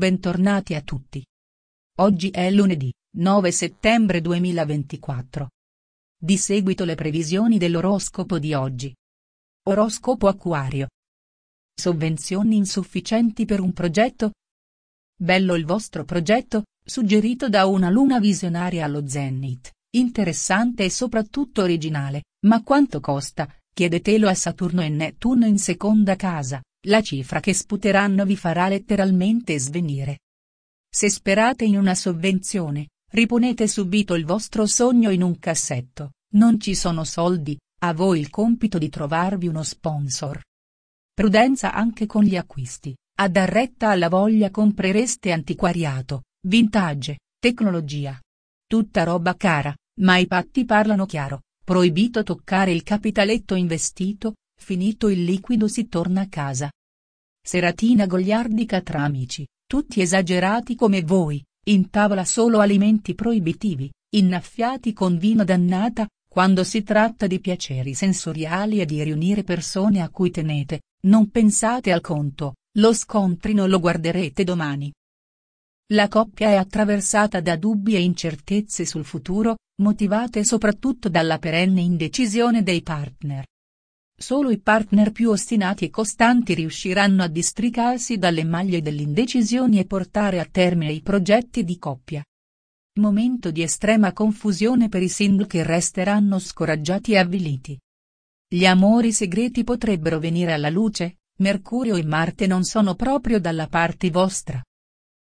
Bentornati a tutti. Oggi è lunedì, 9 settembre 2024. Di seguito le previsioni dell'oroscopo di oggi. Oroscopo Acquario. Sovvenzioni insufficienti per un progetto? Bello il vostro progetto, suggerito da una luna visionaria allo Zenith, interessante e soprattutto originale, ma quanto costa? Chiedetelo a Saturno e Nettuno in seconda casa. La cifra che sputeranno vi farà letteralmente svenire. Se sperate in una sovvenzione, riponete subito il vostro sogno in un cassetto, non ci sono soldi, a voi il compito di trovarvi uno sponsor. Prudenza anche con gli acquisti, a dar retta alla voglia comprereste antiquariato, vintage, tecnologia. Tutta roba cara, ma i patti parlano chiaro, proibito toccare il capitaletto investito, Finito il liquido si torna a casa. Seratina goliardica tra amici, tutti esagerati come voi, in tavola solo alimenti proibitivi, innaffiati con vino dannata, quando si tratta di piaceri sensoriali e di riunire persone a cui tenete, non pensate al conto, lo scontrino lo guarderete domani. La coppia è attraversata da dubbi e incertezze sul futuro, motivate soprattutto dalla perenne indecisione dei partner. Solo i partner più ostinati e costanti riusciranno a districarsi dalle maglie dell'indecisione e portare a termine i progetti di coppia. Momento di estrema confusione per i single che resteranno scoraggiati e avviliti. Gli amori segreti potrebbero venire alla luce, Mercurio e Marte non sono proprio dalla parte vostra.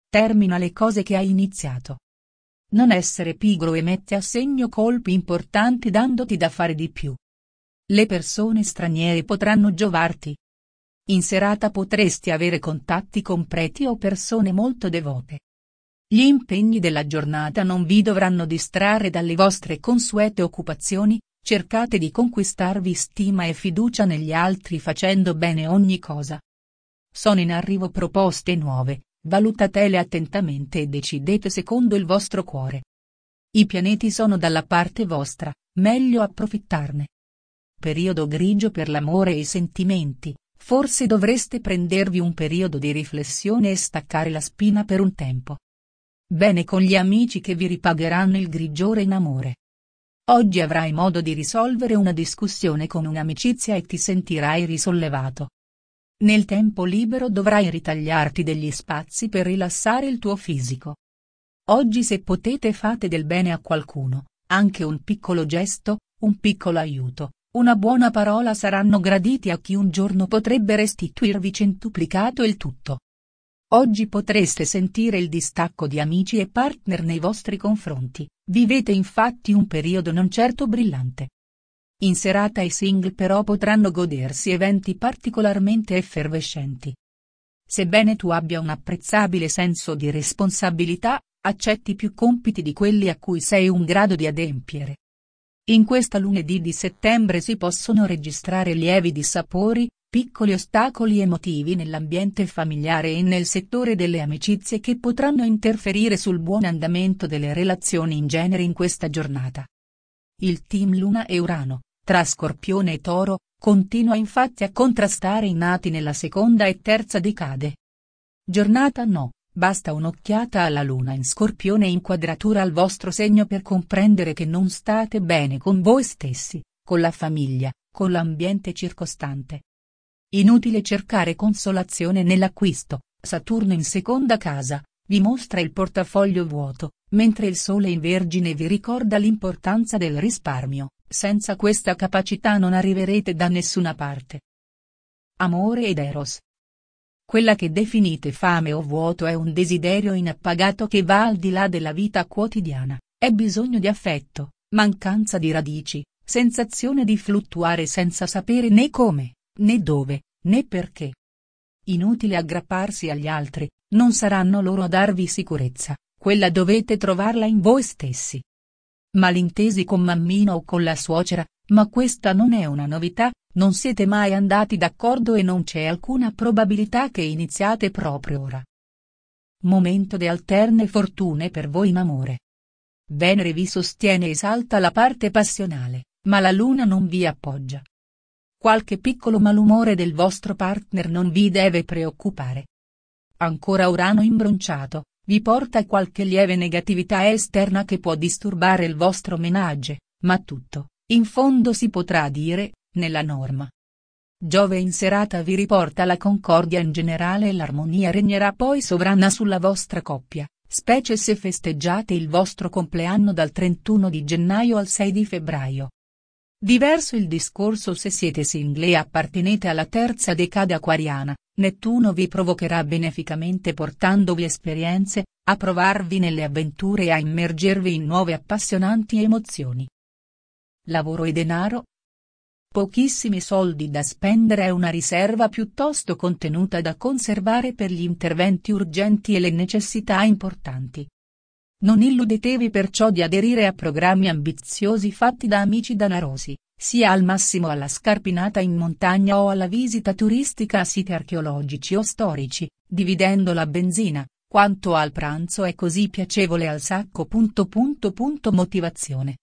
Termina le cose che hai iniziato. Non essere pigro e mette a segno colpi importanti dandoti da fare di più. Le persone straniere potranno giovarti. In serata potresti avere contatti con preti o persone molto devote. Gli impegni della giornata non vi dovranno distrarre dalle vostre consuete occupazioni, cercate di conquistarvi stima e fiducia negli altri facendo bene ogni cosa. Sono in arrivo proposte nuove, valutatele attentamente e decidete secondo il vostro cuore. I pianeti sono dalla parte vostra, meglio approfittarne periodo grigio per l'amore e i sentimenti, forse dovreste prendervi un periodo di riflessione e staccare la spina per un tempo. Bene con gli amici che vi ripagheranno il grigiore in amore. Oggi avrai modo di risolvere una discussione con un'amicizia e ti sentirai risollevato. Nel tempo libero dovrai ritagliarti degli spazi per rilassare il tuo fisico. Oggi se potete fate del bene a qualcuno, anche un piccolo gesto, un piccolo aiuto, una buona parola saranno graditi a chi un giorno potrebbe restituirvi centuplicato il tutto. Oggi potreste sentire il distacco di amici e partner nei vostri confronti, vivete infatti un periodo non certo brillante. In serata i single però potranno godersi eventi particolarmente effervescenti. Sebbene tu abbia un apprezzabile senso di responsabilità, accetti più compiti di quelli a cui sei in grado di adempiere. In questa lunedì di settembre si possono registrare lievi dissapori, piccoli ostacoli emotivi nell'ambiente familiare e nel settore delle amicizie che potranno interferire sul buon andamento delle relazioni in genere in questa giornata. Il team Luna e Urano, tra Scorpione e Toro, continua infatti a contrastare i nati nella seconda e terza decade. Giornata no, Basta un'occhiata alla luna in scorpione inquadratura al vostro segno per comprendere che non state bene con voi stessi, con la famiglia, con l'ambiente circostante. Inutile cercare consolazione nell'acquisto, Saturno in seconda casa, vi mostra il portafoglio vuoto, mentre il Sole in Vergine vi ricorda l'importanza del risparmio, senza questa capacità non arriverete da nessuna parte. Amore ed Eros, quella che definite fame o vuoto è un desiderio inappagato che va al di là della vita quotidiana, è bisogno di affetto, mancanza di radici, sensazione di fluttuare senza sapere né come, né dove, né perché. Inutile aggrapparsi agli altri, non saranno loro a darvi sicurezza, quella dovete trovarla in voi stessi. Malintesi con mammino o con la suocera, ma questa non è una novità, non siete mai andati d'accordo e non c'è alcuna probabilità che iniziate proprio ora. Momento di alterne fortune per voi in amore. Venere vi sostiene e esalta la parte passionale, ma la luna non vi appoggia. Qualche piccolo malumore del vostro partner non vi deve preoccupare. Ancora Urano imbronciato, vi porta qualche lieve negatività esterna che può disturbare il vostro menage, ma tutto, in fondo si potrà dire, nella norma. Giove in serata vi riporta la concordia in generale e l'armonia regnerà poi sovrana sulla vostra coppia, specie se festeggiate il vostro compleanno dal 31 di gennaio al 6 di febbraio. Diverso il discorso se siete single e appartenete alla terza decade acquariana, Nettuno vi provocherà beneficamente portandovi esperienze, a provarvi nelle avventure e a immergervi in nuove appassionanti emozioni. Lavoro e denaro, pochissimi soldi da spendere e una riserva piuttosto contenuta da conservare per gli interventi urgenti e le necessità importanti. Non illudetevi perciò di aderire a programmi ambiziosi fatti da amici danarosi, sia al massimo alla scarpinata in montagna o alla visita turistica a siti archeologici o storici, dividendo la benzina, quanto al pranzo è così piacevole al sacco. Punto punto punto motivazione.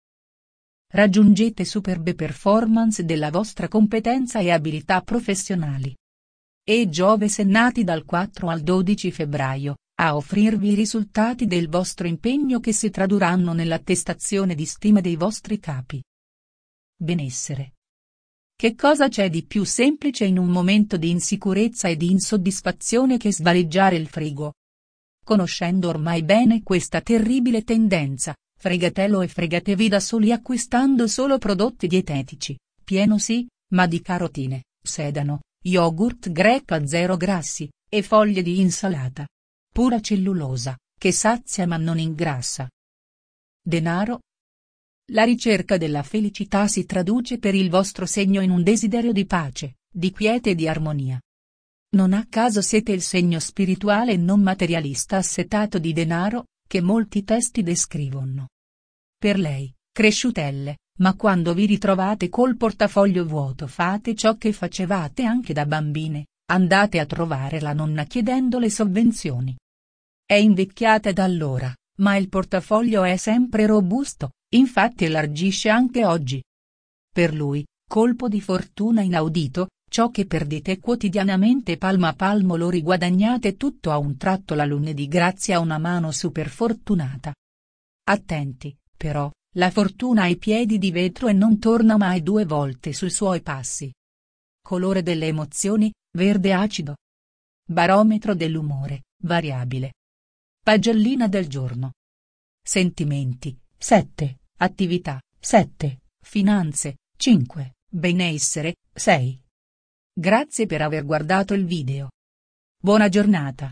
Raggiungete superbe performance della vostra competenza e abilità professionali. E Giove se nati dal 4 al 12 febbraio, a offrirvi i risultati del vostro impegno che si tradurranno nell'attestazione di stima dei vostri capi. Benessere. Che cosa c'è di più semplice in un momento di insicurezza e di insoddisfazione che svaleggiare il frigo? Conoscendo ormai bene questa terribile tendenza, fregatelo e fregatevi da soli acquistando solo prodotti dietetici, pieno sì, ma di carotine, sedano, yogurt greco a zero grassi, e foglie di insalata. Pura cellulosa, che sazia ma non ingrassa. Denaro. La ricerca della felicità si traduce per il vostro segno in un desiderio di pace, di quiete e di armonia. Non a caso siete il segno spirituale e non materialista assetato di denaro, che molti testi descrivono. Per lei, cresciutelle, ma quando vi ritrovate col portafoglio vuoto fate ciò che facevate anche da bambine, andate a trovare la nonna chiedendo le sovvenzioni. È invecchiata da allora, ma il portafoglio è sempre robusto, infatti elargisce anche oggi. Per lui, colpo di fortuna inaudito, Ciò che perdete quotidianamente palmo a palmo lo riguadagnate tutto a un tratto la lunedì grazie a una mano superfortunata. Attenti, però, la fortuna ha i piedi di vetro e non torna mai due volte sui suoi passi. Colore delle emozioni, verde acido. Barometro dell'umore, variabile. Pagellina del giorno. Sentimenti, 7, attività, 7, finanze, 5, benessere, 6, Grazie per aver guardato il video. Buona giornata.